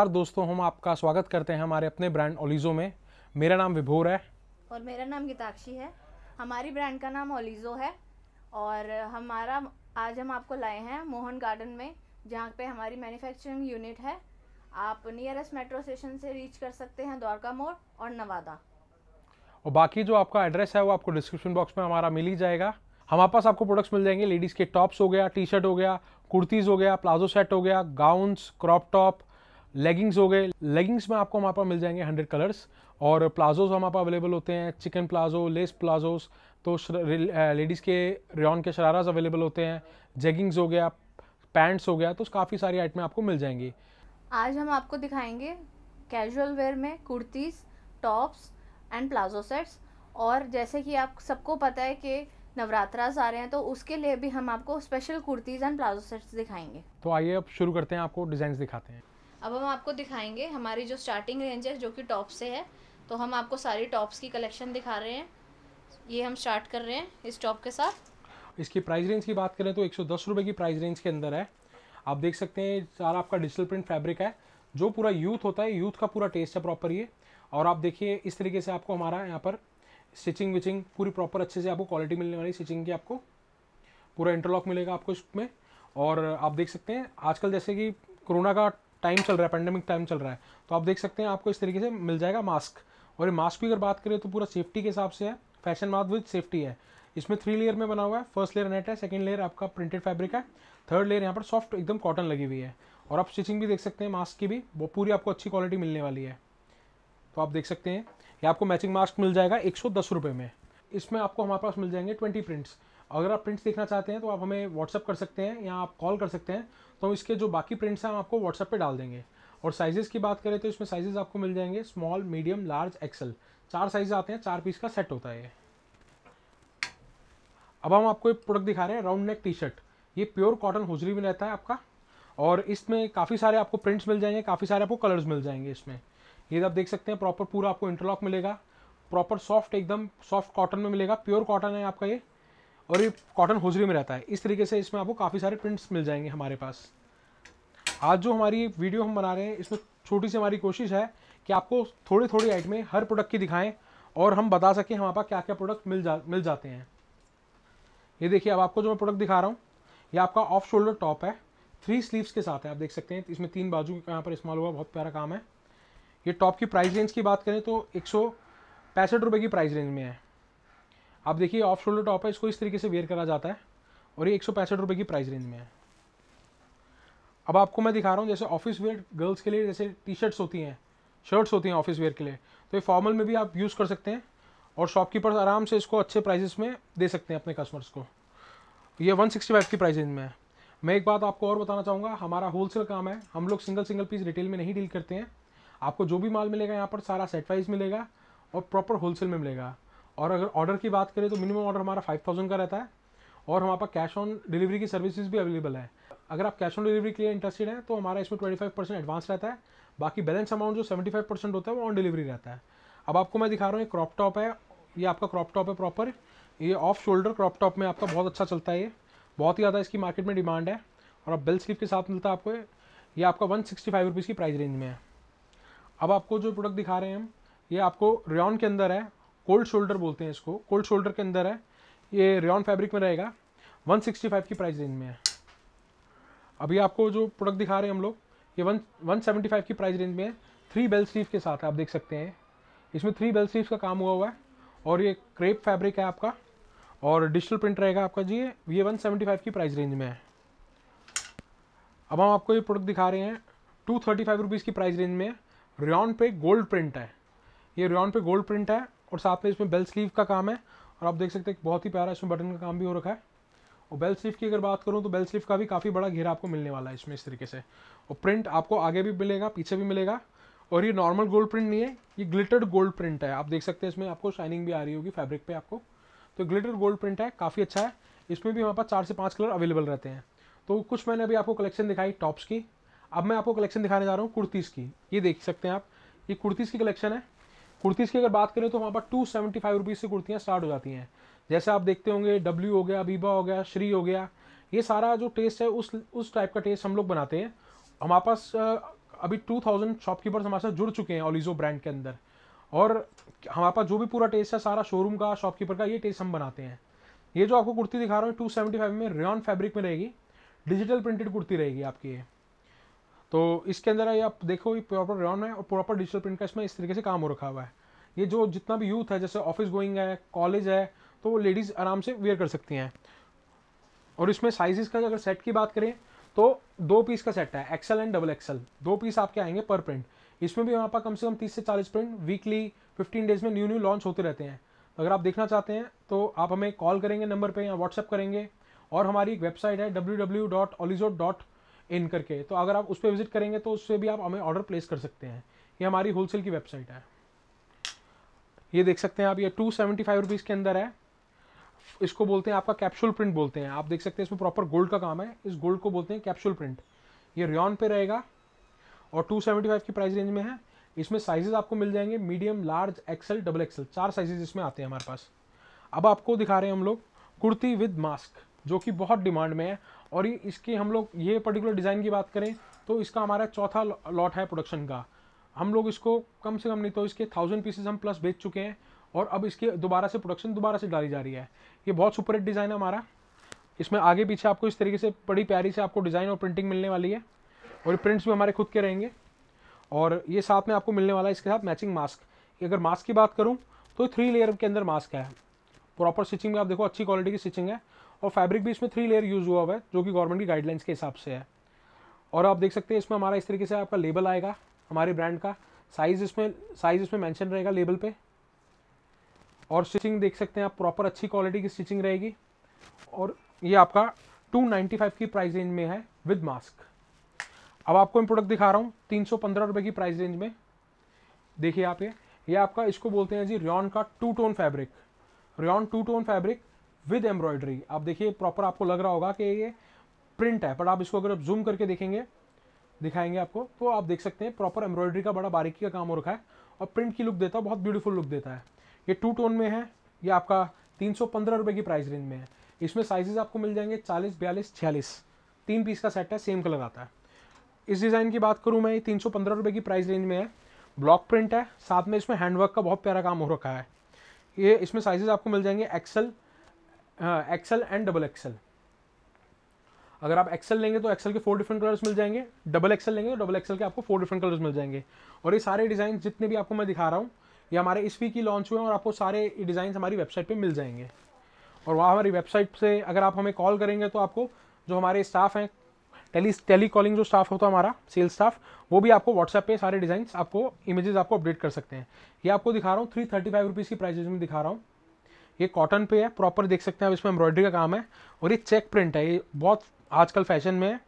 नमस्कार दोस्तों हम आपका स्वागत करते हैं हमारे अपने ब्रांड ओलिजो में मेरा नाम विभोर है और मेरा नाम गीताक्षी है हमारी ब्रांड का नाम ओलिजो है और हमारा आज हम आपको लाए हैं मोहन गार्डन में जहाँ पे हमारी मैन्युफैक्चरिंग यूनिट है आप नियरेस्ट मेट्रो स्टेशन से रीच कर सकते हैं द्वारका मोड़ और नवादा और बाकी जो आपका एड्रेस है वो आपको डिस्क्रिप्शन बॉक्स में हमारा मिल ही जाएगा हमारे पास आपको प्रोडक्ट्स मिल जाएंगे लेडीज़ के टॉप्स हो गया टी शर्ट हो गया कुर्तीज़ हो गया प्लाजो सेट हो गया गाउन्स क्रॉप टॉप लेगिंग्स हो गए लेगिंग्स में आपको हमारे पास मिल जाएंगे हंड्रेड कलर्स और प्लाजोज हमारे पास अवेलेबल होते हैं चिकन प्लाजो लेस प्लाजोज तो लेडीज़ uh, के रेन के शराराज अवेलेबल होते हैं जेगिंग्स हो गया पैंट्स हो गया तो काफ़ी सारी आइटमें आपको मिल जाएंगी आज हम आपको दिखाएंगे कैजुअल वेयर में kurtis tops and palazzo sets और जैसे कि आप सबको पता है कि नवरात्रा आ रहे हैं तो उसके लिए भी हम आपको special kurtis and palazzo sets दिखाएंगे तो आइए अब शुरू करते हैं आपको डिज़ाइन दिखाते हैं अब हम आपको दिखाएंगे हमारी जो स्टार्टिंग रेंज है जो कि टॉप से है तो हम आपको सारी टॉप्स की कलेक्शन दिखा रहे हैं ये हम स्टार्ट कर रहे हैं इस टॉप के साथ इसकी प्राइस रेंज की बात करें तो एक सौ की प्राइस रेंज के अंदर है आप देख सकते हैं सारा आपका डिजिटल प्रिंट फैब्रिक है जो पूरा यूथ होता है यूथ का पूरा टेस्ट है प्रॉपर ये और आप देखिए इस तरीके से आपको हमारा यहाँ पर स्टिचिंग विचिंग पूरी प्रॉपर अच्छे से आपको क्वालिटी मिलने वाली स्टिचिंग की आपको पूरा इंटरलॉक मिलेगा आपको इसमें और आप देख सकते हैं आजकल जैसे कि कोरोना का टाइम चल रहा है पेंडेमिक टाइम चल रहा है तो आप देख सकते हैं आपको इस तरीके से मिल जाएगा मास्क और ये मास्क की अगर बात करें तो पूरा सेफ्टी के हिसाब से है फैशन मास्क विद सेफ्टी है इसमें थ्री लेयर में बना हुआ है फर्स्ट लेयर नेट है सेकंड लेयर आपका प्रिंटेड फैब्रिक है थर्ड लेयर यहाँ पर सॉफ्ट एकदम कॉटन लगी हुई है और आप स्टिचिंग भी देख सकते हैं मास्क की भी वो पूरी आपको अच्छी क्वालिटी मिलने वाली है तो आप देख सकते हैं ये आपको मैचिंग मास्क मिल जाएगा एक सौ में इसमें आपको हमारे पास मिल जाएंगे ट्वेंटी प्रिंट्स अगर आप प्रिंट्स देखना चाहते हैं तो आप हमें व्हाट्सअप कर सकते हैं या आप कॉल कर सकते हैं तो इसके जो बाकी प्रिंट्स हैं हम आपको व्हाट्सअप पर डाल देंगे और साइजेस की बात करें तो इसमें साइजेस आपको मिल जाएंगे स्मॉल मीडियम लार्ज एक्सल चार साइज आते हैं चार पीस का सेट होता है ये अब हम आपको एक प्रोडक्ट दिखा रहे हैं राउंड नेक टी शर्ट ये प्योर कॉटन होजरी में रहता है आपका और इसमें काफ़ी सारे आपको प्रिंट्स मिल जाएंगे काफ़ी सारे आपको कलर्स मिल जाएंगे इसमें ये आप देख सकते हैं प्रॉपर पूरा आपको इंटरलॉक मिलेगा प्रॉपर सॉफ्ट एकदम सॉफ्ट कॉटन में मिलेगा प्योर कॉटन है आपका ये और ये कॉटन होजरी में रहता है इस तरीके से इसमें आपको काफ़ी सारे प्रिंट्स मिल जाएंगे हमारे पास आज जो हमारी वीडियो हम बना रहे हैं इसमें छोटी सी हमारी कोशिश है कि आपको थोड़ी थोड़ी आइटमें हर प्रोडक्ट की दिखाएं और हम बता सकें हमारे पास क्या क्या प्रोडक्ट मिल जा मिल जाते हैं ये देखिए अब आपको जो मैं प्रोडक्ट दिखा रहा हूँ ये आपका ऑफ शोल्डर टॉप है थ्री स्लीव्स के साथ है आप देख सकते हैं इसमें तीन बाजू का यहाँ पर इस्तेमाल हुआ बहुत प्यारा काम है ये टॉप की प्राइस रेंज की बात करें तो एक सौ पैंसठ रुपये की प्राइस रेंज में है आप देखिए ऑफ शोल्डर टॉप है इसको इस तरीके से वेयर करा जाता है और ये एक सौ की प्राइस रेंज में है अब आपको मैं दिखा रहा हूँ जैसे ऑफिस वेयर गर्ल्स के लिए जैसे टी शर्ट्स होती हैं शर्ट्स होती हैं ऑफिस वेयर के लिए तो ये फॉर्मल में भी आप यूज़ कर सकते हैं और शॉपकीपर आराम से इसको अच्छे प्राइजेस में दे सकते हैं अपने कस्टमर्स को ये 165 की प्राइस रेंज में है मैं एक बात आपको और बताना चाहूँगा हमारा होलसेल काम है हम लोग सिंगल सिंगल पीस रिटेल में नहीं डील करते हैं आपको जो भी माल मिलेगा यहाँ पर सारा सेटवाइज मिलेगा और प्रॉपर होलसेल में मिलेगा और अगर ऑर्डर की बात करें तो मिनिमम ऑर्डर हमारा फाइव थाउजेंड का रहता है और हमारे पास कैश ऑन डिलीवरी की सर्विसेज भी अवेलेबल है अगर आप कैश ऑन डिलीवरी के लिए इंटरेस्टेड हैं तो हमारा इसमें ट्वेंटी फाइव परसेंट एडवांस रहता है बाकी बैलेंस अमाउंट जो सेवेंटी फाइव परसेंट होता है वो ऑन डिलीवरी रहता है अब आपको मैं दिखा रहा हूँ ये क्रॉप टॉप है ये आपका क्रॉप टॉप है प्रॉपर ये ऑफ शोल्डर क्रॉप टॉप में आपका बहुत अच्छा चलता है ये बहुत ही ज़्यादा इसकी मार्केट में डिमांड है और अब बेल स्लिप के साथ मिलता है आपको ये आपका वन सिक्सटी फाइव रुपीज़ की प्राइस रेंज में है अब आपको जो प्रोडक्ट दिखा रहे हैं हम ये आपको रियॉन के अंदर है कोल्ड शोल्डर बोलते हैं इसको कोल्ड शोल्डर के अंदर है ये रेन फैब्रिक में रहेगा 165 की प्राइस रेंज में है अभी आपको जो प्रोडक्ट दिखा रहे हैं हम लोग ये वन फाइव की प्राइस रेंज में है थ्री बेल स्लीव के साथ आप देख सकते हैं इसमें थ्री बेल स्लीव का काम हुआ हुआ है और ये क्रेप फैब्रिक है आपका और डिजिटल प्रिंट रहेगा आपका जी ये वन सेवेंटी फाइव की प्राइस रेंज में है अब हम आपको ये प्रोडक्ट दिखा रहे हैं टू थर्टी फाइव रुपीज़ की प्राइस रेंज में है रियॉन पे गोल्ड प्रिंट है ये रियॉन पे गोल्ड प्रिंट है और साथ में इसमें बेल स्लीव का काम है और आप देख सकते हैं बहुत ही प्यारा इसमें बटन का काम भी हो रखा है और बेल स्लीव की अगर बात करूँ तो बेल स्लीव का भी काफ़ी बड़ा घेरा आपको मिलने वाला है इसमें इस तरीके से और प्रिंट आपको आगे भी मिलेगा पीछे भी मिलेगा और ये नॉर्मल गोल्ड प्रिंट नहीं है ये ग्लिटर्ड गोल्ड प्रिंट है आप देख सकते हैं इसमें आपको शाइनिंग भी आ रही होगी फैब्रिक पे आपको तो ग्लिटर गोल्ड प्रिंट है काफ़ी अच्छा है इसमें भी हमारे पास चार से पाँच कलर अवेलेबल रहते हैं तो कुछ मैंने अभी आपको कलेक्शन दिखाई टॉप्स की अब मैं आपको कलेक्शन दिखाने जा रहा हूँ कुर्तीज़ की ये देख सकते हैं आप ये कुर्तीज़ की कलेक्शन है कुर्तीज़ की अगर बात करें तो वहाँ पर टू सेवेंटी फाइव रुपीज़ से कुर्तियाँ स्टार्ट हो जाती हैं जैसे आप देखते होंगे डब्ल्यू हो गया बीबा हो गया श्री हो गया ये सारा जो टेस्ट है उस उस टाइप का टेस्ट हम लोग बनाते हैं हमारे पास अभी टू थाउजेंड शॉपकीपर्स हमारे साथ जुड़ चुके हैं ओलिजो ब्रांड के अंदर और हमारे पास जो भी पूरा टेस्ट है सारा शोरूम का शॉपकीपर का ये टेस्ट हम बनाते हैं ये जो आपको कुर्ती दिखा रहा हूँ टू सेवेंटी फाइव में रेन फैब्रिक में रहेगी डिजिटल प्रिंटेड कुर्ती रहेगी आपकी ये तो इसके अंदर ये आप देखो ये प्रॉपर रॉन है और प्रॉपर डिजिटल प्रिंट का इसमें इस तरीके से काम हो रखा हुआ है ये जो जितना भी यूथ है जैसे ऑफिस गोइंग है कॉलेज है तो वो लेडीज़ आराम से वेयर कर सकती हैं और इसमें साइजेस का अगर सेट की बात करें तो दो पीस का सेट है एक्सल एंड डबल एक्सल दो पीस आपके आएंगे पर प्रिंट इसमें भी वहाँ पर कम से कम तीस से चालीस प्रिंट वीकली फिफ्टीन डेज में न्यू न्यू लॉन्च होते रहते हैं अगर आप देखना चाहते हैं तो आप हमें कॉल करेंगे नंबर पर या व्हाट्सअप करेंगे और हमारी एक वेबसाइट है डब्ल्यू डब्ल्यू डॉट ऑलिजोट डॉट इन करके तो अगर आप उस पर विजिट करेंगे तो उससे भी आप हमें ऑर्डर प्लेस कर सकते हैं ये हमारी होलसेल की वेबसाइट है ये देख सकते हैं आप ये टू सेवेंटी फाइव रुपीज़ के अंदर है इसको बोलते हैं आपका कैप्सूल प्रिंट बोलते हैं आप देख सकते हैं इसमें प्रॉपर गोल्ड का काम है इस गोल्ड को बोलते हैं कैप्सूल प्रिंट ये रियॉन पे रहेगा और टू सेवेंटी फाइव की प्राइस रेंज में है इसमें साइजेस आपको मिल जाएंगे medium large XL double XL चार साइजेज इसमें आते हैं हमारे पास अब आपको दिखा रहे हैं हम लोग कुर्ती विद मास्क जो कि बहुत डिमांड में है और ये इसके हम लोग ये पर्टिकुलर डिज़ाइन की बात करें तो इसका हमारा चौथा लॉट है प्रोडक्शन का हम लोग इसको कम से कम नहीं तो इसके थाउजेंड पीसेज हम प्लस बेच चुके हैं और अब इसके दोबारा से प्रोडक्शन दोबारा से डाली जा रही है ये बहुत सुपर हिट डिज़ाइन है हमारा इसमें आगे पीछे आपको इस तरीके से बड़ी प्यारी से आपको डिज़ाइन और प्रिंटिंग मिलने वाली है और प्रिंट्स भी हमारे खुद के रहेंगे और ये साथ में आपको मिलने वाला है इसके साथ मैचिंग मास्क अगर मास्क की बात करूँ तो थ्री लेयर के अंदर मास्क है प्रॉपर स्टिचिंग में आप देखो अच्छी क्वालिटी की स्टिचिंग है और फैब्रिक भी इसमें थ्री लेयर यूज़ हुआ हुआ है जो कि गवर्नमेंट की गाइडलाइंस के हिसाब से है और आप देख सकते हैं इसमें हमारा इस तरीके से आपका लेबल आएगा हमारे ब्रांड का साइज़ इसमें साइज़ इसमें मैंशन रहेगा लेबल पे और स्टिचिंग देख सकते हैं आप प्रॉपर अच्छी क्वालिटी की स्टिचिंग रहेगी और ये आपका 295 की प्राइस रेंज में है विद मास्क अब आपको मैं प्रोडक्ट दिखा रहा हूँ तीन सौ की प्राइस रेंज में देखिए आप ये ये आपका इसको बोलते हैं जी रियॉन का two tone fabric rayon two tone fabric with embroidery आप देखिए प्रॉपर आपको लग रहा होगा कि ये प्रिंट है बट आप इसको अगर आप जूम करके देखेंगे दिखाएंगे आपको तो आप देख सकते हैं प्रॉपर एम्ब्रॉयडरी का बड़ा बारीकी का काम हो रखा है और प्रिंट की लुक देता है बहुत ब्यूटीफुल लुक देता है ये टू टोन में है ये आपका तीन सौ पंद्रह रुपये की प्राइस रेंज में है इसमें साइजेस आपको मिल जाएंगे चालीस बयालीस छियालीस तीन पीस का सेट है सेम कलर आता है इस डिज़ाइन की बात करूँ मैं ये तीन सौ पंद्रह रुपये की प्राइस रेंज में है ब्लॉक प्रिंट है साथ में इसमें हैंडवर्क का बहुत प्यारा काम हो रखा है ये इसमें साइजेस आपको मिल जाएंगे XL XL and double XL अगर आप एक्सल लेंगे तो एक्सेल के फोर डिफरेंट कलर्स मिल जाएंगे डबल एक्सेल लेंगे तो डबल एक्सेल के आपको फोर डिफरेंट कलर्स मिल जाएंगे और ये सारे डिज़ाइन जितने भी आपको मैं दिखा रहा हूँ ये हमारे इस वीक ही लॉन्च हुए हैं और आपको सारे डिज़ाइन हमारी वेबसाइट पर मिल जाएंगे और वहाँ हमारी वेबसाइट से अगर आप हमें कॉल करेंगे तो आपको जो हमारे स्टाफ हैं टेली टेली कॉलिंग जो स्टाफ होता है हमारा सेल्स स्टाफ वो भी आपको व्हाट्सएप पे सारे डिज़ाइन आपको इमेजेस आपको अपडेट कर सकते हैं ये आपको दिखा रहा हूँ थ्री थर्टी फाइव रुपीज़ की प्राइजेज में दिखा रहा हूँ ये कॉटन पे है प्रॉपर देख सकते हैं आप इसमें एम्ब्रॉयडरी का काम है और ये चेक प्रिंट है ये बहुत आजकल फैशन में है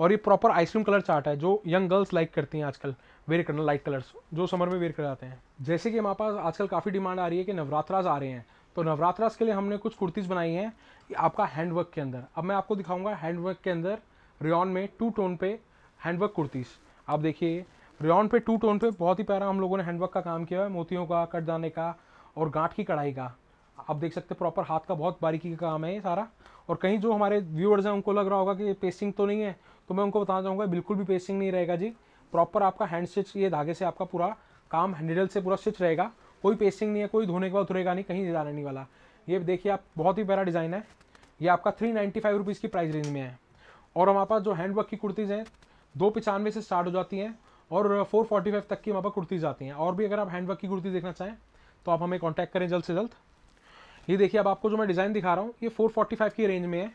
और ये प्रॉपर आइसक्रीम कलर चार्ट है जो यंग गर्ल्स लाइक करती हैं आजकल वेयर करना लाइट कलर्स जो समर में वेयर कर जाते हैं जैसे कि हमारे पास आजकल काफ़ी डिमांड आ रही है कि नवरात्रास आ रहे हैं तो नवरात्रास के लिए हमने कुछ कुर्तीज़ बनाई हैं आपका हैंडवर्क के अंदर अब मैं आपको दिखाऊंगा हैंडवर्क के अंदर रियॉन में टू टोन पे हैंडवर्क कुर्तीज़ आप देखिए रियॉन पे टू टोन पे बहुत ही प्यारा हम लोगों ने हैंडवर्क का काम किया है मोतियों का कट जाने का और गांठ की कढ़ाई का आप देख सकते प्रॉपर हाथ का बहुत बारीकी का काम है ये सारा और कहीं जो हमारे व्यूअर्स हैं उनको लग रहा होगा कि पेस्टिंग तो नहीं है तो मैं उनको बताना चाहूँगा बिल्कुल भी पेस्टिंग नहीं रहेगा जी प्रॉपर आपका हैंड स्टिच ये धागे से आपका पूरा काम हैंडल से पूरा स्टिच रहेगा कोई पेस्टिंग नहीं है कोई धोने के बाद धुरेगा नहीं कहीं जाने नहीं वाला ये देखिए आप बहुत ही प्यारा डिज़ाइन है ये आपका थ्री नाइन्टी फाइव रुपीज़ की प्राइस रेंज में है और हमारे पास जो हैंडवर्क की कुर्तीज़ हैं दो पचानवे से स्टार्ट हो जाती हैं और फोर फोर्टी फाइव तक की वहाँ पर कुर्तीज़ आती हैं और भी अगर आप हैंडवर्क की कुर्ती देखना चाहें तो आप हमें कॉन्टैक्ट करें जल्द से जल्द ये देखिए अब आपको जो मैं डिज़ाइन दिखा रहा हूँ ये 445 की रेंज में है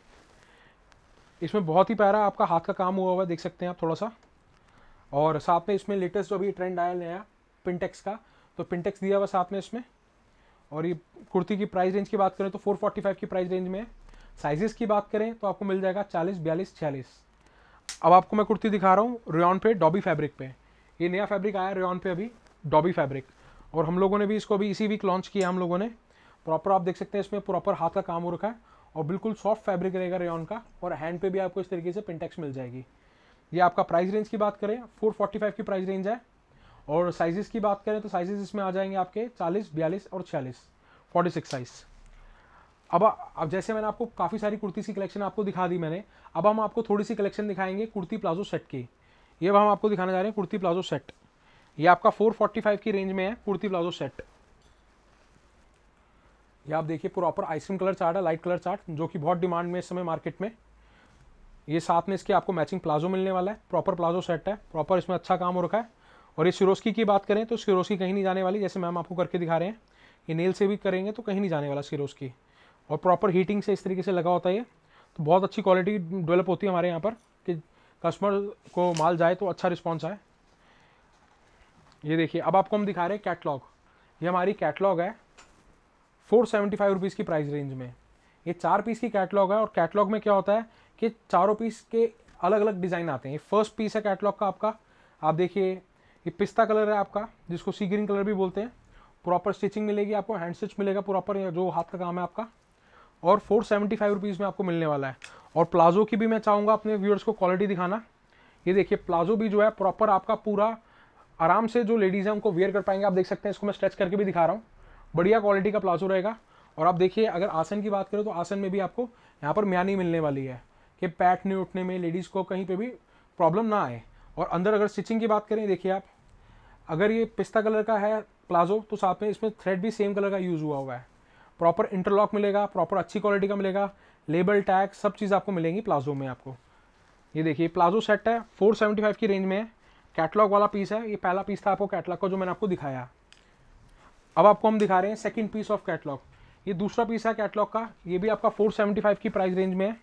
इसमें बहुत ही प्यारा आपका हाथ का काम हुआ हुआ देख सकते हैं आप थोड़ा सा और साथ में इसमें लेटेस्ट जो अभी ट्रेंड आया नया पिंटेक्स का तो पिंटेक्स दिया हुआ साथ में इसमें और ये कुर्ती की प्राइस रेंज की बात करें तो 445 की प्राइस रेंज में है साइजेस की बात करें तो आपको मिल जाएगा 40, बयालीस छियालीस अब आपको मैं कुर्ती दिखा रहा हूँ रियॉन पे डॉबी फैब्रिक पे ये नया फैब्रिक आया रियॉन पे अभी डॉबी फैब्रिक और हम लोगों ने भी इसको अभी इसी वीक लॉन्च किया हम लोगों ने प्रॉपर आप देख सकते हैं इसमें प्रॉपर हाथ का काम हो रखा है और बिल्कुल सॉफ्ट फैब्रिक रहेगा रेन का और हैंड पे भी आपको इस तरीके से पिंटेक्स मिल जाएगी ये आपका प्राइस रेंज की बात करें 445 की प्राइस रेंज है और साइजेस की बात करें तो साइजेस इसमें आ जाएंगे आपके 40, 42 और 46, 46 साइज अब अब जैसे मैंने आपको काफ़ी सारी कुर्ती सी कलेक्शन आपको दिखा दी मैंने अब हम आपको थोड़ी सी कलेक्शन दिखाएंगे कुर्ती प्लाजो सेट की ये अब हम आपको दिखाने जा रहे हैं कुर्ती प्लाजो सेट ये आपका 445 की रेंज में है कुर्ती प्लाजो सेट ये आप देखिए प्रॉपर आइसक्रीम कलर चार्ट है लाइट कलर चार्ट जो कि बहुत डिमांड में इस समय मार्केट में ये साथ में इसके आपको मैचिंग प्लाजो मिलने वाला है प्रॉपर प्लाजो सेट है प्रॉपर इसमें अच्छा काम हो रखा है और ये सिरोस्की की बात करें तो सिरोस्की कहीं नहीं जाने वाली जैसे मैम आपको करके दिखा रहे हैं ये नेल से भी करेंगे तो कहीं नहीं जाने वाला सिरोस्की और प्रॉपर हीटिंग से इस तरीके से लगा होता है ये तो बहुत अच्छी क्वालिटी डेवलप होती है हमारे यहाँ पर कि कस्टमर को माल जाए तो अच्छा रिस्पॉन्स आए ये देखिए अब आपको हम दिखा रहे हैं कैटलॉग ये हमारी कैटलॉग है फोर सेवेंटी फाइव रुपीज़ की प्राइस रेंज में ये चार पीस की कैटलॉग है और कैटलॉग में क्या होता है कि चारों पीस के अलग अलग डिज़ाइन आते हैं ये फर्स्ट पीस है कैटलॉग का आपका आप देखिए ये पिस्ता कलर है आपका जिसको सी ग्रीन कलर भी बोलते हैं प्रॉपर स्टिचिंग मिलेगी आपको हैंड स्टिच मिलेगा प्रॉपर जो हाथ का काम है आपका और फोर सेवेंटी फाइव रुपीज़ में आपको मिलने वाला है और प्लाजो की भी मैं चाहूँगा अपने व्यूअर्स को क्वालिटी दिखाना ये देखिए प्लाजो भी जो है प्रॉपर आपका पूरा आराम से जो लेडीज़ हैं उनको वेयर कर पाएंगे आप देख सकते हैं इसको मैं स्ट्रेच करके भी दिखा रहा हूँ बढ़िया क्वालिटी का प्लाजो रहेगा और आप देखिए अगर आसन की बात करें तो आसन में भी आपको यहाँ पर म्यानी मिलने वाली है कि नहीं उठने में लेडीज़ को कहीं पे भी प्रॉब्लम ना आए और अंदर अगर स्टिचिंग की बात करें देखिए आप अगर ये पिस्ता कलर का है प्लाजो तो साथ में इसमें थ्रेड भी सेम कलर का यूज़ हुआ हुआ है प्रॉपर इंटरलॉक मिलेगा प्रॉपर अच्छी क्वालिटी का मिलेगा लेबल टैग सब चीज़ आपको मिलेंगी प्लाजो में आपको ये देखिए प्लाजो सेट है 475 की रेंज में है कैटलॉग वाला पीस है ये पहला पीस था आपको कैटलॉग का जो मैंने आपको दिखाया अब आपको हम दिखा रहे हैं सेकंड पीस ऑफ कैटलॉग ये दूसरा पीस है कैटलॉग का ये भी आपका 475 की प्राइस रेंज में है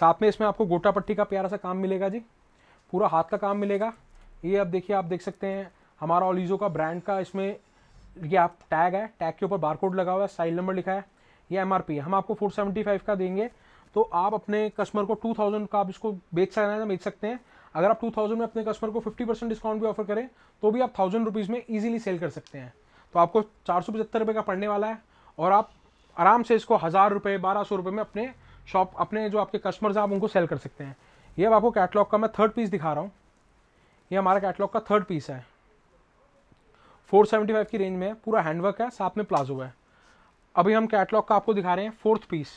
साथ में इसमें आपको गोटा पट्टी का प्यारा सा काम मिलेगा जी पूरा हाथ का काम मिलेगा ये अब देखिए आप देख सकते हैं हमारा ओलिजो का ब्रांड का इसमें ये आप टैग है टैग के ऊपर बारकोड लगा हुआ है साइल नंबर लिखा है ये एम है हम आपको 475 का देंगे तो आप अपने कस्टमर को 2000 का आप इसको बेच सकना है तो बेच सकते हैं अगर आप 2000 में अपने कस्टमर को 50 परसेंट डिस्काउंट भी ऑफर करें तो भी आप थाउजेंड रुपीज़ में ईजिली सेल कर सकते हैं तो आपको चार सौ पचहत्तर रुपये का पड़ने वाला है और आप आराम से इसको हज़ार रुपये बारह सौ रुपये में अपने शॉप अपने जो आपके कस्टमर्स हैं आप उनको सेल कर सकते हैं ये अब आपको कैटलॉग का मैं थर्ड पीस दिखा रहा हूँ ये हमारा कैटलॉग का थर्ड पीस है फाइव की रेंज में पूरा हैंडवर्क है साथ में प्लाजो है अभी हम कैटलॉग का आपको दिखा रहे हैं फोर्थ पीस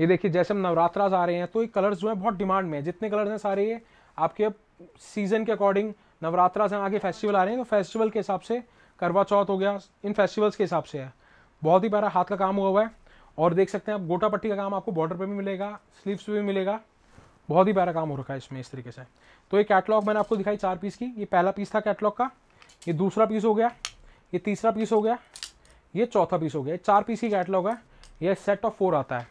ये देखिए जैसे हम नवरात्राज आ रहे हैं तो ये कलर्स जो हैं बहुत डिमांड में है जितने कलर्स हैं सारे ये आपके सीज़न के अकॉर्डिंग नवरात्रा से आगे फेस्टिवल आ रहे हैं तो फेस्टिवल के हिसाब से करवा चौथ हो गया इन फेस्टिवल्स के हिसाब से है बहुत ही प्यारा हाथ का काम हुआ हुआ है और देख सकते हैं आप गोटा पट्टी का काम आपको बॉर्डर पर भी मिलेगा स्लीवस पर भी मिलेगा बहुत ही प्यारा काम हो रखा है इसमें इस तरीके से तो ये कैटलॉग मैंने आपको दिखाई चार पीस की ये पहला पीस था कैटलॉग का ये दूसरा पीस हो गया ये तीसरा पीस हो गया ये चौथा पीस हो गया चार पीस की कैटलॉग है यह सेट ऑफ फोर आता है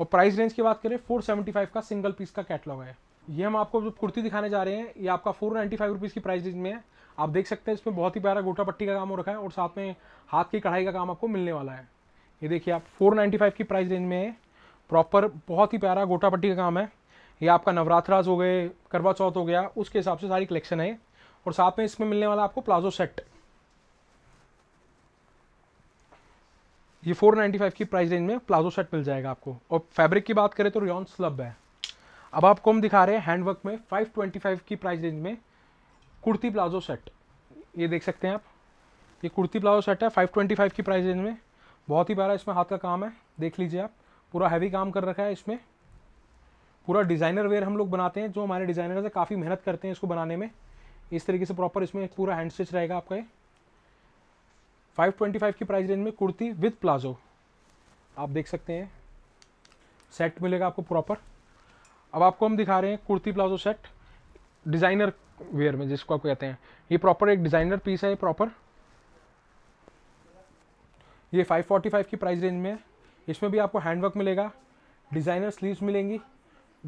और प्राइस रेंज की बात करें फोर सेवेंटी फाइव का सिंगल पीस का कैटलॉग है ये हम आपको जो कुर्ती दिखाने जा रहे हैं ये आपका फोर नाइन्टी फाइव रुपीज़ की प्राइस रेंज में है आप देख सकते हैं इसमें बहुत ही प्यारा गोटा पट्टी का काम हो रखा है और साथ में हाथ की कढ़ाई का काम आपको मिलने वाला है ये देखिए आप 495 की प्राइस रेंज में है प्रॉपर बहुत ही प्यारा गोटा पट्टी का काम है ये आपका नवरात्रास हो गए करवा चौथ हो गया उसके हिसाब से सारी कलेक्शन है और साथ में इसमें मिलने वाला आपको प्लाजो सेट ये 495 की प्राइस रेंज में प्लाजो सेट मिल जाएगा आपको और फैब्रिक की बात करें तो रियॉन स्लब है अब आपको हम दिखा रहे हैं हैंडवर्क में 525 की प्राइस रेंज में कुर्ती प्लाजो सेट ये देख सकते हैं आप ये कुर्ती प्लाजो सेट है 525 की प्राइस रेंज में बहुत ही प्यारा इसमें हाथ का काम है देख लीजिए आप पूरा हैवी काम कर रखा है इसमें पूरा डिज़ाइनर वेयर हम लोग बनाते हैं जो हमारे डिज़ाइनर से काफ़ी मेहनत करते हैं इसको बनाने में इस तरीके से प्रॉपर इसमें पूरा हैंड स्टिच रहेगा आपका ये फ़ाइव की प्राइस रेंज में कुर्ती विथ प्लाजो आप देख सकते हैं सेट मिलेगा आपको प्रॉपर अब आपको हम दिखा रहे हैं kurti palazzo set designer wear में जिसको आप कहते हैं ये प्रॉपर एक डिज़ाइनर पीस है प्रॉपर ये 545 की प्राइस रेंज में है इसमें भी आपको हैंडवर्क मिलेगा डिज़ाइनर स्लीव्स मिलेंगी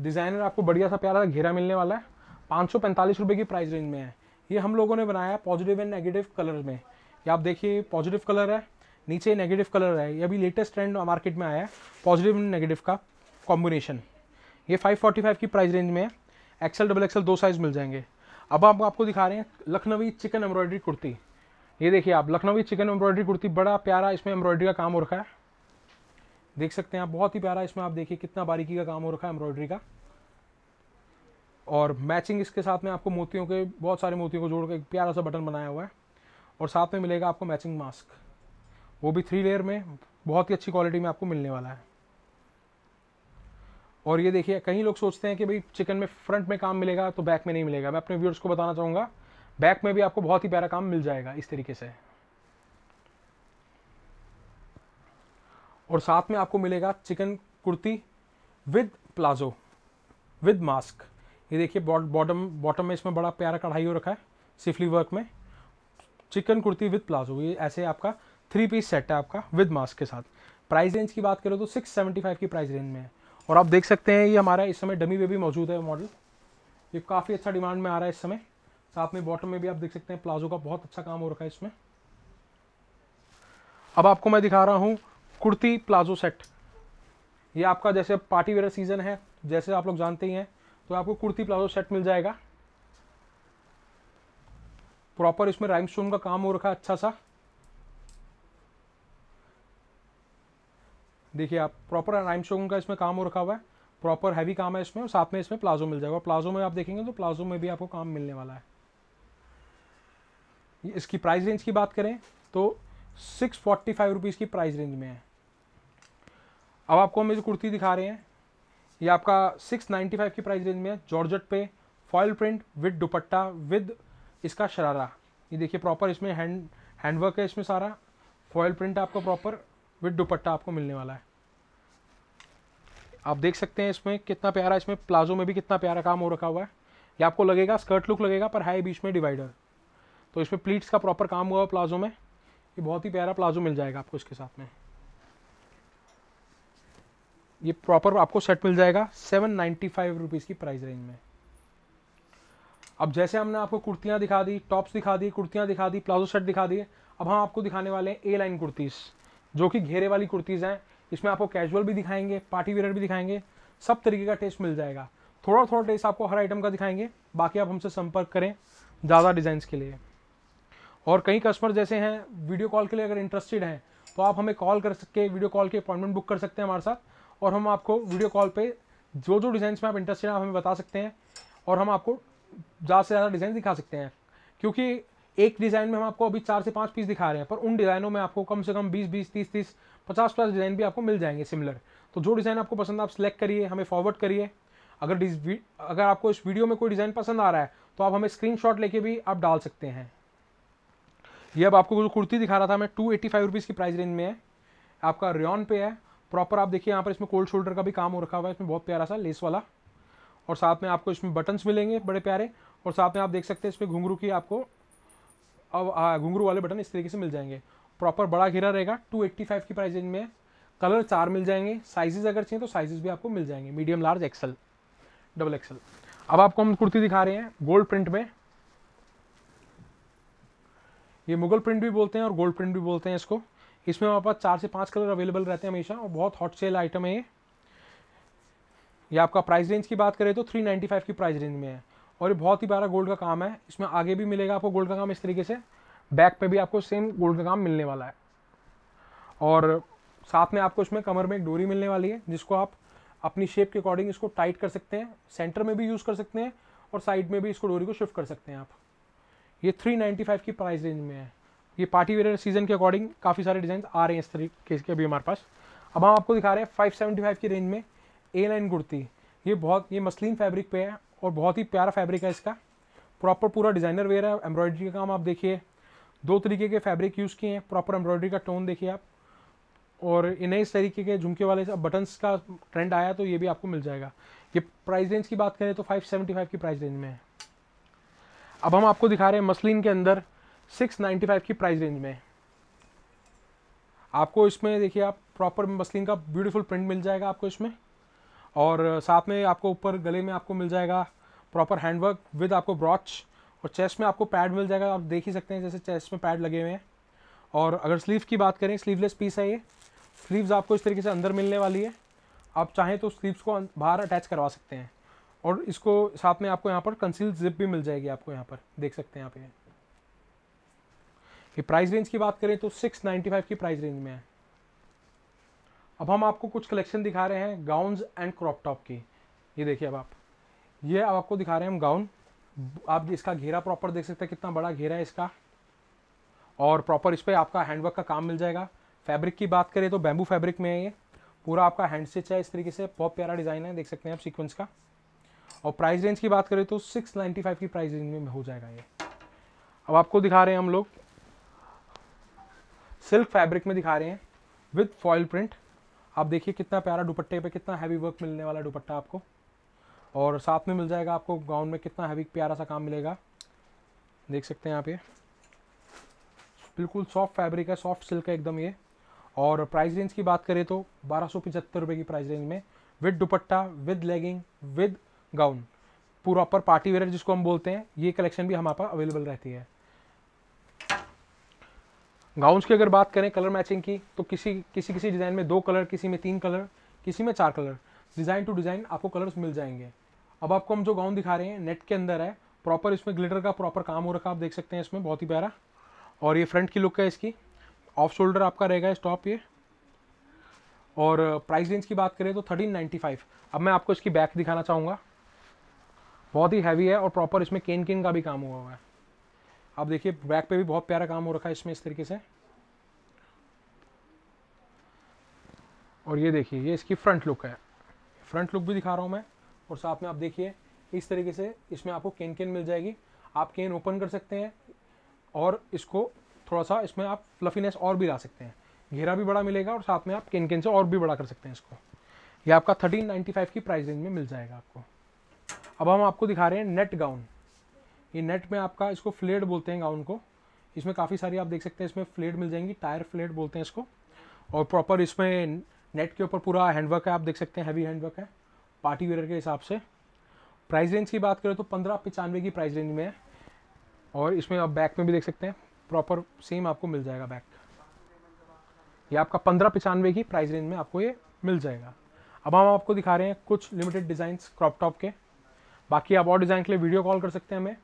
डिज़ाइनर आपको बढ़िया सा प्यारा घेरा मिलने वाला है पाँच सौ की प्राइस रेंज में है ये हम लोगों ने बनाया है पॉजिटिव एंड नेगेटिव कलर में ये आप देखिए पॉजिटिव कलर है नीचे नेगेटिव कलर है ये अभी लेटेस्ट ट्रेंड मार्केट में आया है पॉजिटिव एंड नेगेटिव का कॉम्बिनेशन ये 545 की प्राइस रेंज में है एक्सेल डबल एक्सेल दो साइज़ मिल जाएंगे अब आप आपको दिखा रहे हैं लखनवी चिकन एम्ब्रॉयडरी कुर्ती ये देखिए आप लखनवी चिकन एम्ब्रॉयडरी कुर्ती बड़ा प्यारा इसमें एम्ब्रॉयडरी का काम हो रखा है देख सकते हैं आप बहुत ही प्यारा इसमें आप देखिए कितना बारीकी का काम हो रखा है एम्ब्रॉयडरी का और मैचिंग इसके साथ में आपको मोतियों के बहुत सारे मोतियों को जोड़ के प्यारा सा बटन बनाया हुआ है और साथ में मिलेगा आपको मैचिंग मास्क वो भी थ्री लेयर में बहुत ही अच्छी क्वालिटी में आपको मिलने वाला है और ये देखिए कहीं लोग सोचते हैं कि भाई चिकन में फ्रंट में काम मिलेगा तो बैक में नहीं मिलेगा मैं अपने व्यूअर्स को बताना चाहूँगा बैक में भी आपको बहुत ही प्यारा काम मिल जाएगा इस तरीके से और साथ में आपको मिलेगा chikan kurti with palazzo with mask ये देखिए बॉटम बॉटम में इसमें बड़ा प्यारा कढ़ाई हो रखा है सिफली वर्क में चिकन कुर्ती विद प्लाजो ये ऐसे आपका थ्री पीस सेट है आपका विद मास्क के साथ प्राइस रेंज की बात करें तो सिक्स सेवेंटी फाइव की प्राइस रेंज में है और आप देख सकते हैं ये हमारा इस समय डमी में भी मौजूद है मॉडल ये काफ़ी अच्छा डिमांड में आ रहा है इस समय साथ में बॉटम में भी आप देख सकते हैं प्लाजो का बहुत अच्छा काम हो रखा है इसमें अब आपको मैं दिखा रहा हूँ कुर्ती प्लाजो सेट ये आपका जैसे पार्टी वेयर सीज़न है जैसे आप लोग जानते ही हैं तो आपको कुर्ती प्लाजो सेट मिल जाएगा प्रॉपर इसमें राइम स्टोन का काम हो रखा है अच्छा सा देखिए आप प्रॉपर राइम शोगन का इसमें काम हो रखा हुआ है प्रॉपर हैवी काम है इसमें और साथ में इसमें प्लाजो मिल जाएगा प्लाजो में आप देखेंगे तो प्लाजो में भी आपको काम मिलने वाला है इसकी प्राइस रेंज की बात करें तो सिक्स फोर्टी फाइव रुपीज़ की प्राइस रेंज में है अब आपको हम जो कुर्ती दिखा रहे हैं ये आपका सिक्स नाइन्टी फाइव की प्राइस रेंज में है जॉर्जट पे foil print with dupatta with इसका शरारा ये देखिए प्रॉपर इसमें हैंड हैंडवर्क है इसमें सारा फॉयल प्रिंट आपका प्रॉपर विद दुपट्टा आपको मिलने वाला है आप देख सकते हैं इसमें कितना प्यारा इसमें प्लाजो में भी कितना प्यारा काम हो रखा हुआ है ये आपको लगेगा स्कर्ट लुक लगेगा पर है बीच में डिवाइडर तो इसमें प्लीट्स का प्रॉपर काम हुआ प्लाजो में ये बहुत ही प्यारा प्लाजो मिल जाएगा आपको इसके साथ में ये प्रॉपर आपको सेट मिल जाएगा सेवन नाइन्टी फाइव रुपीज़ की प्राइस रेंज में अब जैसे हमने आपको कुर्तियाँ दिखा दी टॉप्स दिखा दी कुर्तियाँ दिखा दी प्लाजो सेट दिखा दिए अब हम आपको दिखाने वाले हैं ए लाइन कुर्तीज़ जो कि घेरे वाली कुर्तीज़ हैं इसमें आपको कैजुअल भी दिखाएंगे पार्टी वेयर भी दिखाएंगे सब तरीके का टेस्ट मिल जाएगा थोड़ा थोड़ा टेस्ट आपको हर आइटम का दिखाएंगे बाकी आप हमसे संपर्क करें ज़्यादा डिज़ाइंस के लिए और कई कस्टमर जैसे हैं वीडियो कॉल के लिए अगर इंटरेस्टेड हैं तो आप हमें कॉल कर सकते वीडियो कॉल के अपॉइंटमेंट बुक कर सकते हैं हमारे साथ और हम आपको वीडियो कॉल पर जो जो डिज़ाइंस में आप इंटरेस्टेड हैं आप हमें बता सकते हैं और हम आपको ज़्यादा से ज़्यादा डिज़ाइन दिखा सकते हैं क्योंकि एक डिज़ाइन में हम आपको अभी चार से पाँच पीस दिखा रहे हैं पर उन डिज़ाइनों में आपको कम से कम बीस बीस तीस तीस पचास पचास डिज़ाइन भी आपको मिल जाएंगे सिमिलर तो जो डिज़ाइन आपको पसंद आप सेलेक्ट करिए हमें फॉरवर्ड करिए अगर अगर आपको इस वीडियो में कोई डिज़ाइन पसंद आ रहा है तो आप हमें स्क्रीनशॉट लेके भी आप डाल सकते हैं ये अब आपको जो कुर्ती दिखा रहा था मैं टू एटी फाइव रुपीज़ की प्राइस रेंज में है आपका रेन पे है प्रॉपर आप देखिए यहाँ पर इसमें कोल्ड शोल्डर का भी काम हो रखा हुआ है इसमें बहुत प्यारा सा लेस वाला और साथ में आपको इसमें बटन्स मिलेंगे बड़े प्यारे और साथ में आप देख सकते हैं इसमें घुंघरू की आपको अब घुंगरू वाले बटन इस तरीके से मिल जाएंगे प्रॉपर बड़ा घेरा रहेगा 285 की प्राइस रेंज में कलर चार मिल जाएंगे साइजेस अगर चाहिए तो साइजेस भी आपको मिल जाएंगे medium large XL double XL अब आपको हम कुर्ती दिखा रहे हैं गोल्ड प्रिंट में ये मुगल प्रिंट भी बोलते हैं और गोल्ड प्रिंट भी बोलते हैं इसको इसमें हमारे पास चार से पाँच कलर अवेलेबल रहते हैं हमेशा और बहुत हॉट सेल आइटम है ये आपका प्राइस रेंज की बात करें तो थ्री की प्राइस रेंज में है और ये बहुत ही प्यारा गोल्ड का काम है इसमें आगे भी मिलेगा आपको गोल्ड का काम इस तरीके से बैक पे भी आपको सेम गोल्ड का काम मिलने वाला है और साथ में आपको इसमें कमर में एक डोरी मिलने वाली है जिसको आप अपनी शेप के अकॉर्डिंग इसको टाइट कर सकते हैं सेंटर में भी यूज़ कर सकते हैं और साइड में भी इसको डोरी को शिफ्ट कर सकते हैं आप ये 395 की प्राइस रेंज में है ये पार्टी वेयर सीजन के अकॉर्डिंग काफ़ी सारे डिज़ाइन आ रहे हैं इस तरीके के अभी हमारे पास अब हम आपको दिखा रहे हैं 575 की रेंज में ए लाइन कुर्ती ये बहुत ये मसलिन फैब्रिक पे है और बहुत ही प्यारा फैब्रिक है इसका प्रॉपर पूरा डिज़ाइनर वेयर है एम्ब्रॉयडरी का काम आप देखिए दो तरीके के फैब्रिक यूज़ किए हैं प्रॉपर एम्ब्रॉयडरी का टोन देखिए आप और इन्हें इस तरीके के झुमके वाले बटन्स का ट्रेंड आया तो ये भी आपको मिल जाएगा ये प्राइस रेंज की बात करें तो 575 की प्राइस रेंज में है अब हम आपको दिखा रहे हैं मसलिन के अंदर 695 की प्राइस रेंज में आपको इसमें देखिए आप प्रॉपर मसलिन का ब्यूटीफुल प्रिंट मिल जाएगा आपको इसमें और साथ में आपको ऊपर गले में आपको मिल जाएगा प्रॉपर हैंडवर्क विद आपको ब्रॉच और चेस्ट में आपको पैड मिल जाएगा आप देख ही सकते हैं जैसे चेस्ट में पैड लगे हुए हैं और अगर स्लीव की बात करें स्लीवलेस पीस है ये स्लीव्स आपको इस तरीके से अंदर मिलने वाली है आप चाहें तो स्लीव्स को अं-, बाहर अटैच करवा सकते हैं और इसको साथ में आपको यहाँ पर कंसील जिप भी मिल जाएगी आपको यहाँ पर देख सकते हैं आप ये प्राइस रेंज की बात करें तो सिक्स नाइन्टी फाइव की प्राइस रेंज में है अब हम आपको कुछ कलेक्शन दिखा रहे हैं गाउन एंड क्रॉप टॉप की ये देखिए अब आप ये अब आपको दिखा रहे हैं हम गाउन आप इसका घेरा प्रॉपर देख सकते हैं कितना बड़ा घेरा है इसका और प्रॉपर इस पर आपका हैंडवर्क का काम मिल जाएगा फैब्रिक की बात करें तो बैम्बू फैब्रिक में है ये पूरा आपका हैंड स्टिच है इस तरीके से बहुत प्यारा डिज़ाइन है देख सकते हैं आप सीक्वेंस का और प्राइस रेंज की बात करें तो 695 की प्राइस रेंज में हो जाएगा ये अब आपको दिखा रहे हैं हम लोग सिल्क फैब्रिक में दिखा रहे हैं विथ फॉयल प्रिंट आप देखिए कितना प्यारा दुपट्टे पे कितना हैवी वर्क मिलने वाला दुपट्टा आपको और साथ में मिल जाएगा आपको गाउन में कितना हैवी प्यारा सा काम मिलेगा देख सकते हैं आप ये बिल्कुल सॉफ्ट फैब्रिक है सॉफ्ट सिल्क है एकदम ये और प्राइस रेंज की बात करें तो बारह सौ रुपये की प्राइस रेंज में with dupatta with legging with gown पूरा प्रॉपर पार्टी वेयर जिसको हम बोलते हैं ये कलेक्शन भी हमारे पास अवेलेबल रहती है गाउन्स की अगर बात करें कलर मैचिंग की तो किसी किसी किसी डिज़ाइन में दो कलर किसी में तीन कलर किसी में चार कलर डिज़ाइन टू डिज़ाइन आपको कलर्स मिल जाएंगे अब आपको हम जो गाउन दिखा रहे हैं नेट के अंदर है प्रॉपर इसमें ग्लिटर का प्रॉपर काम हो रखा आप देख सकते हैं इसमें बहुत ही प्यारा और ये फ्रंट की लुक है इसकी ऑफ शोल्डर आपका रहेगा इस टॉप ये और प्राइस रेंज की बात करें तो थर्टीन नाइन्टी फाइव अब मैं आपको इसकी बैक दिखाना चाहूँगा बहुत ही हैवी है और प्रॉपर इसमें केन केन का भी काम हुआ हुआ है आप देखिए बैक पे भी बहुत प्यारा काम हो रखा है इसमें इस तरीके से और ये देखिए ये इसकी फ्रंट लुक है फ्रंट लुक भी दिखा रहा हूँ मैं और साथ में आप देखिए इस तरीके से इसमें आपको केन केन मिल जाएगी आप केन ओपन कर सकते हैं और इसको थोड़ा सा इसमें आप फ्लफीनेस और भी ला सकते हैं घेरा भी बड़ा मिलेगा और साथ में आप केन केन से और भी बड़ा कर सकते हैं इसको ये आपका थर्टीन नाइन्टी फाइव की प्राइस रेंज में मिल जाएगा आपको अब हम आपको दिखा रहे हैं नेट गाउन ये नेट में आपका इसको फ्लेड बोलते हैं गाउन को इसमें काफ़ी सारी आप देख सकते हैं इसमें फ्लेड मिल जाएंगी टायर फ्लेड बोलते हैं इसको और प्रॉपर इसमें नेट के ऊपर पूरा हैंडवर्क है आप देख सकते हैं हैवी हैंडवर्क है पार्टी वेयर के हिसाब से प्राइस रेंज की बात करें तो पंद्रह पचानवे की प्राइस रेंज में है और इसमें आप बैक में भी देख सकते हैं प्रॉपर सेम आपको मिल जाएगा बैक ये आपका पंद्रह पचानवे की प्राइस रेंज में आपको ये मिल जाएगा अब हम आपको दिखा रहे हैं कुछ लिमिटेड डिज़ाइंस क्रॉप टॉप के बाकी आप और डिज़ाइन के लिए वीडियो कॉल कर सकते हैं हमें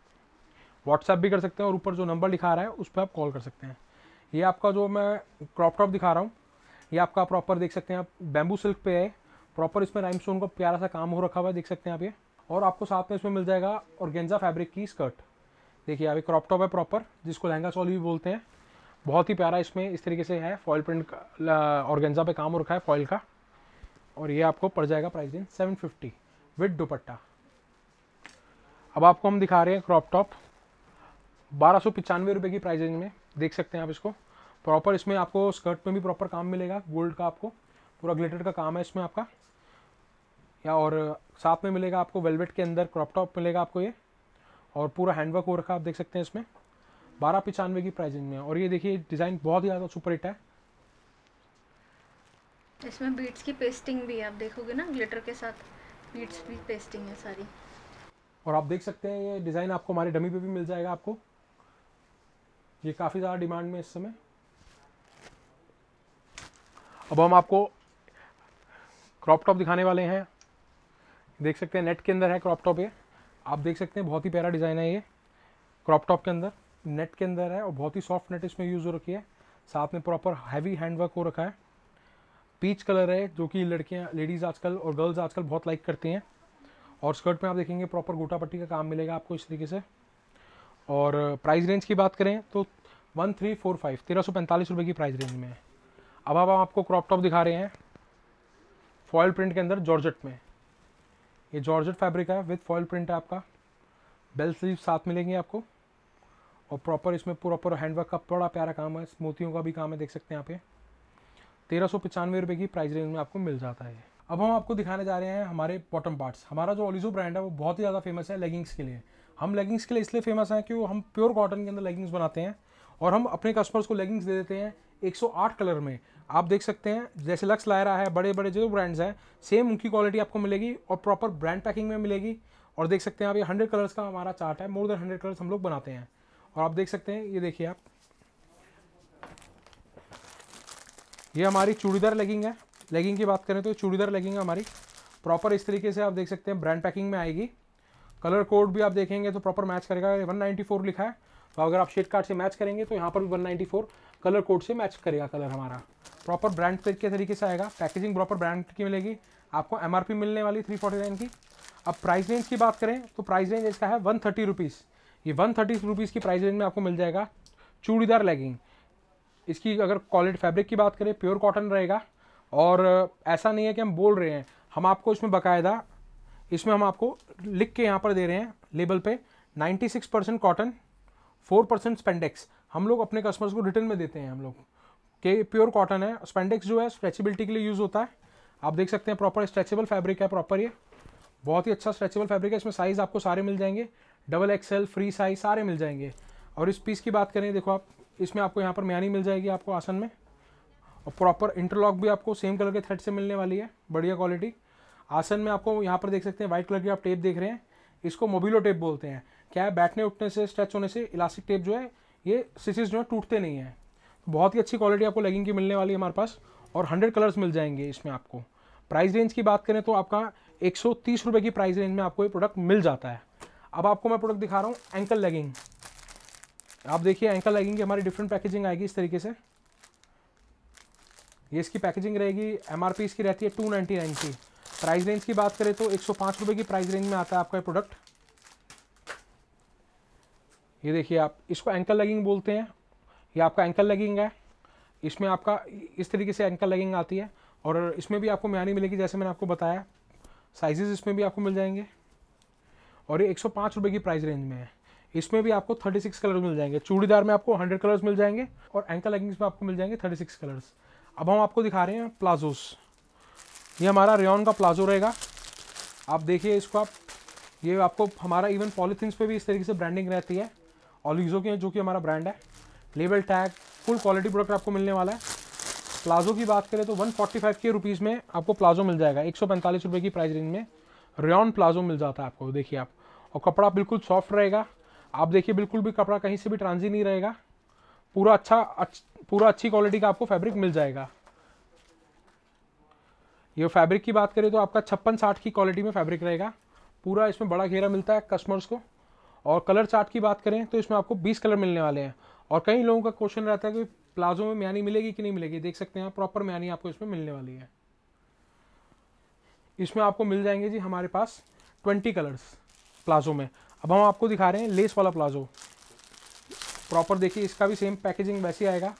व्हाट्सएप भी कर सकते हैं और ऊपर जो नंबर लिखा रहा है उस पर आप कॉल कर सकते हैं ये आपका जो मैं क्रॉप टॉप दिखा रहा हूँ ये आपका प्रॉपर देख सकते हैं आप बैम्बू सिल्क पे है प्रॉपर इसमें राइम स्टोन का प्यारा सा काम हो रखा हुआ है देख सकते हैं आप ये और आपको साथ में इसमें मिल जाएगा और गेंजा फैब्रिक की स्कर्ट देखिए आप ये क्रॉप टॉप है प्रॉपर जिसको लहंगा चौली भी बोलते हैं बहुत ही प्यारा इसमें इस तरीके से है फॉयल प्रिंट और गेंजा पर काम हो रखा है फॉयल का और ये आपको पड़ जाएगा प्राइस दिन सेवन फिफ्टी विथ दुपट्टा अब आपको हम दिखा रहे हैं क्रॉप टॉप बारह सौ पिचानवे रुपये की प्राइस रेंज में देख सकते हैं आप इसको प्रॉपर इसमें आपको स्कर्ट में भी प्रॉपर काम मिलेगा गोल्ड का आपको पूरा ग्लिटर का काम है इसमें आपका या और साथ में मिलेगा आपको वेलवेट के अंदर क्रॉप टॉप मिलेगा आपको ये और पूरा हैंडवर्क हो रखा आप देख सकते हैं इसमें बारह पचानवे की प्राइसिंग में और ये देखिए डिज़ाइन बहुत ही ज़्यादा सुपर हिट है इसमें बीट्स की पेस्टिंग भी है आप देखोगे ना ग्लिटर के साथ बीट्स भी पेस्टिंग है सारी और आप देख सकते हैं ये डिज़ाइन आपको हमारे डमी पे भी मिल जाएगा आपको ये काफ़ी ज़्यादा डिमांड में इस समय अब हम आपको क्रॉप टॉप दिखाने वाले हैं देख सकते हैं नेट के अंदर है क्रॉप टॉप ये आप देख सकते हैं बहुत ही प्यारा डिज़ाइन है ये क्रॉप टॉप के अंदर नेट के अंदर है और बहुत ही सॉफ्ट नेट इसमें यूज़ हो रखी है साथ में प्रॉपर हैवी हैंडवर्क हो रखा है पीच कलर है जो कि लड़कियां लेडीज़ आजकल और गर्ल्स आजकल बहुत लाइक करती हैं और स्कर्ट में आप देखेंगे प्रॉपर गोटा पट्टी का काम मिलेगा आपको इस तरीके से और प्राइस रेंज की बात करें तो वन थ्री फोर फाइव तेरह सौ पैंतालीस रुपये की प्राइस रेंज में है अब अब हम आपको क्रॉप टॉप दिखा रहे हैं फॉयल प्रिंट के अंदर जॉर्जट में ये जॉर्जट फैब्रिक है विथ फॉयल प्रिंट है आपका बेल स्लीव साथ मिलेंगे आपको और प्रॉपर इसमें प्रॉपर हैंडवर्क का बड़ा प्यारा काम है स्मूथियों का भी काम है देख सकते हैं यहाँ पे तेरह सौ पचानवे रुपये की प्राइस रेंज में आपको मिल जाता है अब हम आपको दिखाने जा रहे हैं हमारे बॉटम पार्ट्स हमारा जो ओलिजो ब्रांड है वो बहुत ही ज़्यादा फेमस है लेगिंग्स के लिए हम लेगिंग्स के लिए इसलिए फेमस हैं कि वो हम प्योर कॉटन के अंदर लेगिंग्स बनाते हैं और हम अपने कस्टमर्स को लेगिंग्स दे देते हैं 108 कलर में आप देख सकते हैं जैसे लक्स लायरा है बड़े बड़े जो ब्रांड्स हैं सेम उनकी क्वालिटी आपको मिलेगी और प्रॉपर ब्रांड पैकिंग में मिलेगी और देख सकते हैं आप ये हंड्रेड कलर्स का हमारा चार्ट है मोर देन हंड्रेड कलर्स हम लोग बनाते हैं और आप देख सकते हैं ये देखिए आप ये हमारी चूड़ीदार लेगिंग है लेगिंग की बात करें तो चूड़ीदार लेगिंग है हमारी प्रॉपर इस तरीके से आप देख सकते हैं ब्रांड पैकिंग में आएगी कलर कोड भी आप देखेंगे तो प्रॉपर मैच करेगा 194 लिखा है तो अगर आप शेड कार्ड से मैच करेंगे तो यहाँ पर भी 194 कलर कोड से मैच करेगा कलर हमारा प्रॉपर ब्रांड के तरीके से आएगा पैकेजिंग प्रॉपर ब्रांड की मिलेगी आपको एम मिलने वाली थ्री की अब प्राइस रेंज की बात करें तो प्राइस रेंज इसका है वन थर्टी ये वन थर्टी रुपीज़ की प्राइस रेंज में आपको मिल जाएगा चूड़ीदार लेगिंग इसकी अगर क्वालिटी फैब्रिक की बात करें प्योर कॉटन रहेगा और ऐसा नहीं है कि हम बोल रहे हैं हम आपको इसमें बाकायदा इसमें हम आपको लिख के यहाँ पर दे रहे हैं लेबल पे 96 percent cotton four percent spandex हम लोग अपने कस्टमर्स को रिटर्न में देते हैं हम लोग के प्योर कॉटन है स्पेंडेक्स जो है स्ट्रेचिबिलिटी के लिए यूज़ होता है आप देख सकते हैं प्रॉपर स्ट्रेचेबल फैब्रिक है प्रॉपर ये बहुत ही अच्छा स्ट्रेचेबल फैब्रिक है इसमें साइज़ आपको सारे मिल जाएंगे डबल एक्सएल फ्री साइज सारे मिल जाएंगे और इस पीस की बात करें देखो आप इसमें आपको यहाँ पर म्यानी मिल जाएगी आपको आसन में और प्रॉपर इंटरलॉक भी आपको सेम कलर के थ्रेड से मिलने वाली है बढ़िया क्वालिटी आसन में आपको यहाँ पर देख सकते हैं व्हाइट कलर की आप टेप देख रहे हैं इसको मोबिलो टेप बोलते हैं क्या है बैठने उठने से स्ट्रेच होने से इलास्टिक टेप जो है ये स्टिचेज जो है टूटते नहीं है तो बहुत ही अच्छी क्वालिटी आपको लेगिंग की मिलने वाली है हमारे पास और हंड्रेड कलर्स मिल जाएंगे इसमें आपको प्राइस रेंज की बात करें तो आपका एक सौ की प्राइस रेंज में आपको ये प्रोडक्ट मिल जाता है अब आपको मैं प्रोडक्ट दिखा रहा हूँ एंकल लेगिंग आप देखिए एंकल लेगिंग की हमारी डिफरेंट पैकेजिंग आएगी इस तरीके से ये इसकी पैकेजिंग रहेगी एम इसकी रहती है टू नाइन्टी नाइन की प्राइस रेंज की बात करें तो एक सौ की प्राइस रेंज में आता है आपका प्रोडक्ट ये देखिए आप इसको एंकल लगिंग बोलते हैं ये आपका एंकल लगिंग है इसमें आपका इस तरीके से एंकल लगिंग आती है और इसमें भी आपको म्यानी मिलेगी जैसे मैंने आपको बताया साइजेस इसमें भी आपको मिल जाएंगे और ये एक सौ की प्राइस रेंज में है इसमें भी आपको 36 कलर मिल जाएंगे चूड़ीदार में आपको 100 कलर्स मिल जाएंगे और एंकल लेगिंग्स में आपको मिल जाएंगे 36 कलर्स अब हम आपको दिखा रहे हैं प्लाजोस ये हमारा रेन का प्लाजो रहेगा आप देखिए इसको आप ये आपको हमारा इवन पॉलीथिन पे भी इस तरीके से ब्रांडिंग रहती है ऑलिजो के जो कि हमारा ब्रांड है label tag full quality product आपको मिलने वाला है प्लाजो की बात करें तो 145 के रुपीज़ में आपको प्लाजो मिल जाएगा एक रुपए की प्राइस रेंज में रेन प्लाजो मिल जाता है आपको देखिए आप और कपड़ा बिल्कुल सॉफ्ट रहेगा आप देखिए बिल्कुल भी कपड़ा कहीं से भी ट्रांजी नहीं रहेगा पूरा अच्छा, अच्छा पूरा अच्छी क्वालिटी का आपको फैब्रिक मिल जाएगा ये फैब्रिक की बात करें तो आपका छप्पन साठ की क्वालिटी में फैब्रिक रहेगा पूरा इसमें बड़ा घेरा मिलता है कस्टमर्स को और कलर चार्ट की बात करें तो इसमें आपको बीस कलर मिलने वाले हैं और कई लोगों का क्वेश्चन रहता है कि प्लाजो में म्यानी मिलेगी कि नहीं मिलेगी देख सकते हैं प्रॉपर म्यानी आपको इसमें मिलने वाली है इसमें आपको मिल जाएंगे जी हमारे पास ट्वेंटी कलर्स प्लाजो में अब हम आपको दिखा रहे हैं लेस वाला प्लाजो प्रॉपर देखिए इसका भी सेम पैकेजिंग वैसे आएगा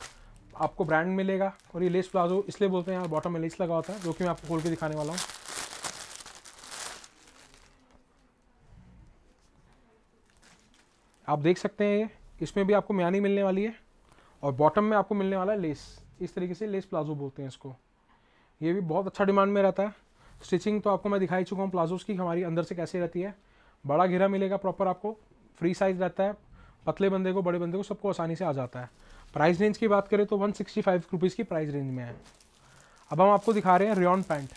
आपको ब्रांड मिलेगा और ये लेस प्लाजो इसलिए बोलते हैं यहाँ बॉटम में लेस लगा होता है जो कि मैं आपको खोल के दिखाने वाला हूँ आप देख सकते हैं ये इसमें भी आपको म्यानी मिलने वाली है और बॉटम में आपको मिलने वाला है लेस इस तरीके से लेस प्लाजो बोलते हैं इसको ये भी बहुत अच्छा डिमांड में रहता है स्टिचिंग तो आपको मैं दिखाई चुका हूँ प्लाजोज़ की हमारी अंदर से कैसे रहती है बड़ा घेरा मिलेगा प्रॉपर आपको फ्री साइज़ रहता है पतले बंदे को बड़े बंदे को सबको आसानी से आ जाता है प्राइस रेंज की बात करें तो वन सिक्सटी फाइव रुपीज़ की प्राइस रेंज में है अब हम आपको दिखा रहे हैं रेन पैंट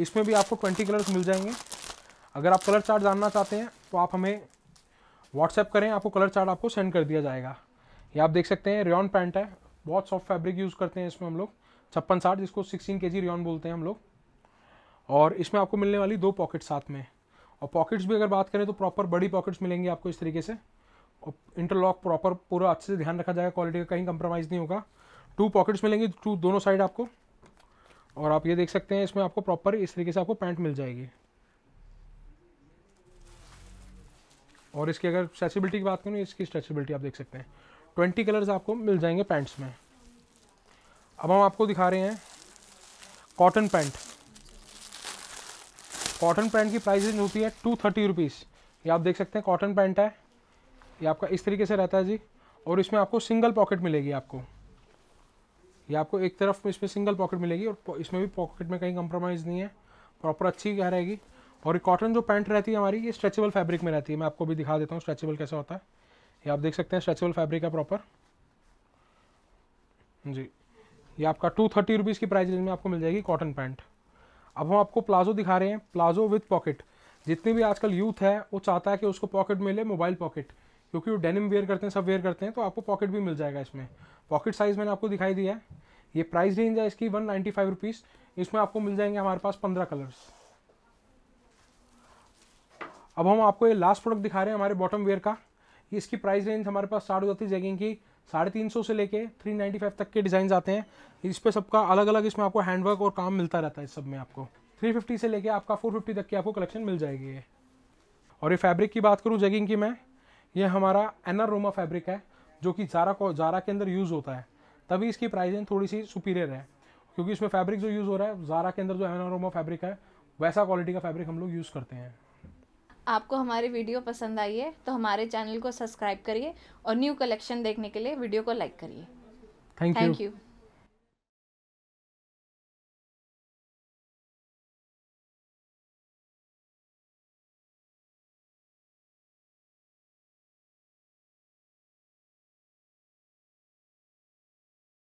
इसमें भी आपको ट्वेंटी कलर्स मिल जाएंगे अगर आप कलर चार्ट जानना चाहते हैं तो आप हमें व्हाट्सएप करें आपको कलर चार्ट आपको सेंड कर दिया जाएगा ये आप देख सकते हैं रियॉन पैंट है बहुत सॉफ्ट फैब्रिक यूज़ करते हैं इसमें हम लोग छप्पन साठ जिसको सिक्सटीन के जी रेन बोलते हैं हम लोग और इसमें आपको मिलने वाली दो पॉकेट्स साथ में और पॉकेट्स भी अगर बात करें तो प्रॉपर बड़ी पॉकेट्स मिलेंगी आपको इस तरीके से और इंटरलॉक प्रॉपर पूरा अच्छे से ध्यान रखा जाएगा क्वालिटी का कहीं कंप्रोमाइज़ नहीं होगा टू पॉकेट्स मिलेंगी टू दोनों साइड आपको और आप ये देख सकते हैं इसमें आपको प्रॉपर इस तरीके से आपको पैंट मिल जाएगी और इसकी अगर स्ट्रेचिबिलिटी की बात करूँ इसकी स्ट्रेचिबिलिटी आप देख सकते हैं ट्वेंटी कलर्स आपको मिल जाएंगे पैंट्स में अब हम आपको दिखा रहे हैं कॉटन पैंट कॉटन पैंट की प्राइस होती है टू थर्टी रुपीज़ ये आप देख सकते हैं कॉटन पैंट है ये आपका इस तरीके से रहता है जी और इसमें आपको सिंगल पॉकेट मिलेगी आपको ये आपको एक तरफ इसमें सिंगल पॉकेट मिलेगी और इसमें भी पॉकेट में कहीं कंप्रोमाइज़ नहीं है प्रॉपर अच्छी क्या रहेगी और कॉटन जो पैंट रहती है हमारी ये स्ट्रेचेबल फैब्रिक में रहती है मैं आपको भी दिखा देता हूँ स्ट्रेचेबल कैसा होता है ये आप देख सकते हैं स्ट्रेचेबल फैब्रिक है प्रॉपर जी ये आपका टू थर्टी रुपीज़ की प्राइस रेंज में आपको मिल जाएगी कॉटन पैंट अब हम आपको प्लाजो दिखा रहे हैं प्लाजो विथ पॉकेट जितनी भी आजकल यूथ है वो चाहता है कि उसको पॉकेट मिले मोबाइल पॉकेट क्योंकि वो डेनिम वेयर करते हैं सब वेयर करते हैं तो आपको पॉकेट भी मिल जाएगा इसमें पॉकेट साइज़ मैंने आपको दिखाई दिया है ये प्राइस रेंज है इसकी वन नाइन्टी फाइव रुपीज़ इसमें आपको मिल जाएंगे हमारे पास पंद्रह कलर्स अब हम आपको ये लास्ट प्रोडक्ट दिखा रहे हैं हमारे बॉटम वेयर का इसकी प्राइस रेंज हमारे पास स्टार्ट हो जाती है जैगिंग की साढ़े तीन सौ से लेके थ्री नाइन्टी फाइव तक के डिज़ाइन आते हैं इस पर सबका अलग अलग इसमें आपको हैंडवर्क और काम मिलता रहता है इस सब में आपको थ्री फिफ्टी से लेके आपका फोर फिफ्टी तक की आपको कलेक्शन मिल जाएगी ये और ये फैब्रिक की बात करूँ जैगिंग की मैं ये हमारा रोमा फैब्रिक है जो कि जारा को जारा के अंदर यूज़ होता है तभी इसकी प्राइजिंग थोड़ी सी सुपीरियर है क्योंकि इसमें फैब्रिक जो यूज़ हो रहा है जारा के अंदर जो रोमा फैब्रिक है वैसा क्वालिटी का फैब्रिक हम लोग यूज़ करते हैं आपको हमारी वीडियो पसंद आई है तो हमारे चैनल को सब्सक्राइब करिए और न्यू कलेक्शन देखने के लिए वीडियो को लाइक करिए थैंक यू